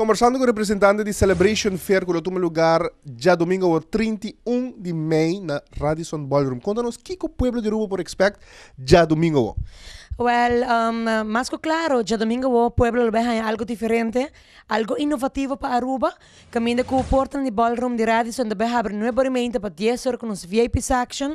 Conversando com o representante de Celebration Fair, que é toma lugar já domingo, 31 de maio, na Radisson Ballroom. Conta-nos o que o povo de Urubu por expect já domingo. Well, um, uh, más que claro, ya domingo el pueblo lo vean algo diferente, algo innovativo para Aruba. También Camino que portan de Ballroom de Radisson, donde a abrir nuevo para 10 horas con los VIP section.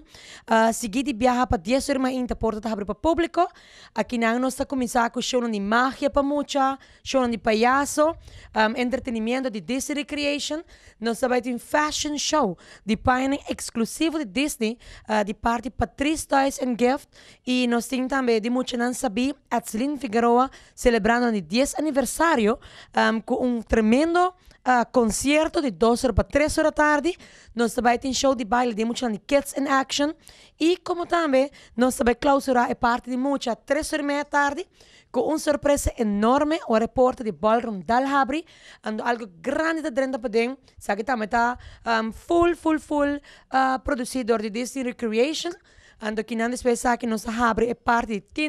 Uh, ah, viaja para 10 horas más importante abrir para público. Aquí nada nos está comenzando show de magia para mucha, show de payaso, um, entretenimiento de Disney Recreation. Nos está un fashion show de paine exclusivo de Disney, uh, de parte Patrice Toys and Gift. Y nos tienen también de mucha Vicinanza B a Celine Figueroa celebrano il 10 anniversario um, con un tremendo uh, di 2 ore per 3 horas tardi, non Nós também tem show di baile de di Kids in Action. E como também, nós também clausurar a parte de muita 3 ore e mezza tardi con com sorpresa surpresa enorme ao repórter di Ballroom Dalhabri. Ando algo grande da Drenda per Sabe que che está um, ehm, full, full, full uh, eh, produzido de Disney Recreation. And the veza que nos abre a parte de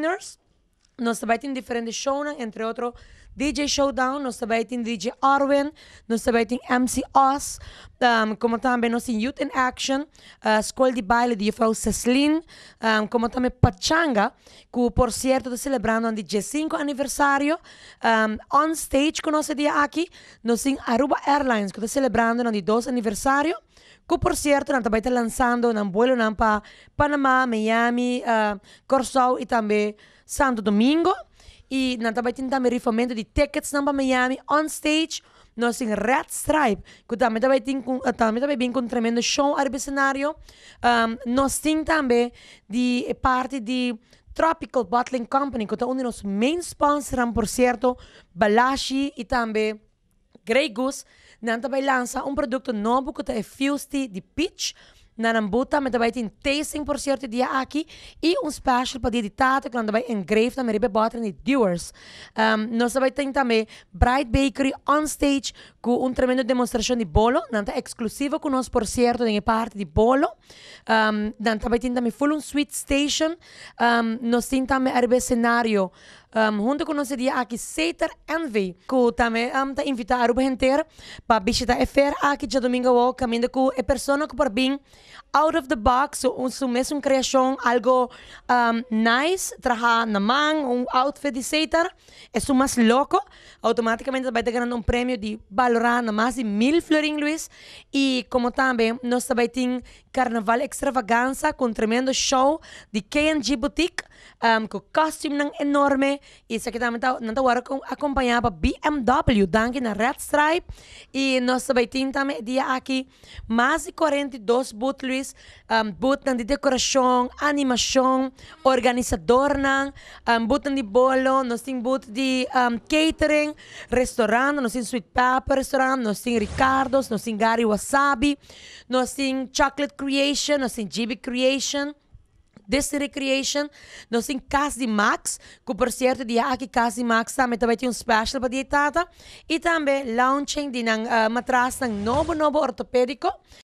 nos trabalha em shows, entre outros DJ Showdown, nós trabalhamos DJ Arwen, nós trabalhamos MC Oz, um, como também nós em Youth in Action, uh, Escola de Baile de Frau Ceslin, um, como também Pachanga, que por certo está celebrando o 15 aniversário, um, on stage com nosso dia aqui, nós em Aruba Airlines, que está celebrando o 12 aniversário, que por certo nós também está lançando um voo para Panamá, Miami, uh, Corsol e também... Santo Domingo. E nós também temos também rifamento de tickets para Miami, on stage, nós temos Red Stripe, que também também tem com, também também vem com um tremendo show ao Um, nós temos também de parte de Tropical Bottling Company, que é um dos nossos main sponsors, por certo, Balashi e também Grey Goose. Nós também lança um produto novo que é Fusty de Peach, na Nambuta, mas também tem 10% dia aqui e um special para dia de tata, que também engrave na Meribe Botra e Dewars. Um, nós também tem também Bright Bakery on stage com uma tremendo demonstração de bolo, nanta exclusiva com nós, por certo, em parte de bolo. Um, também tem também full um sweet station, um, nós temos também cenário um, junto com nosso dia aqui Seitar Envy, que também um, tá invita a Aruba inteira para visitar a feira aqui de domingo, ou caminho com a pessoa que por bem out of the box, um, um criação, algo um, nice, traz na mão, um outfit de Seitar, é mais louco, automaticamente vai ter ganhando um prêmio de valorar na mais de mil florim, Luiz, e como também nós também tem carnaval extravagância com um tremendo show de KNG Boutique, um, com costume enorme, y aqui também también nos ahora acompañada por BMW, danke na Red Stripe. e nosso beitinho também dia aqui, mais de 42 butluis, um, butan de decoração, animação, organizador, um, butan de bolo, nós temos boot de um, catering, restaurante, nós temos Sweet Pepper restaurante, nós temos Ricardo's, nós temos Gary Wasabi, nós temos Chocolate Creation, nós temos GB Creation desse Recreation, nós temos Cassi Max, que por certo, dia aqui Cassi Max também, também tem um special para dietada. E também launching de uh, matraz novo, novo ortopédico.